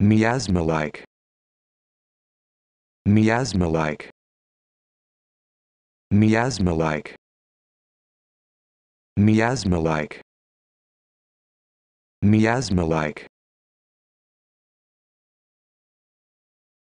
miasma-like miasma-like miasma-like miasma-like miasma-like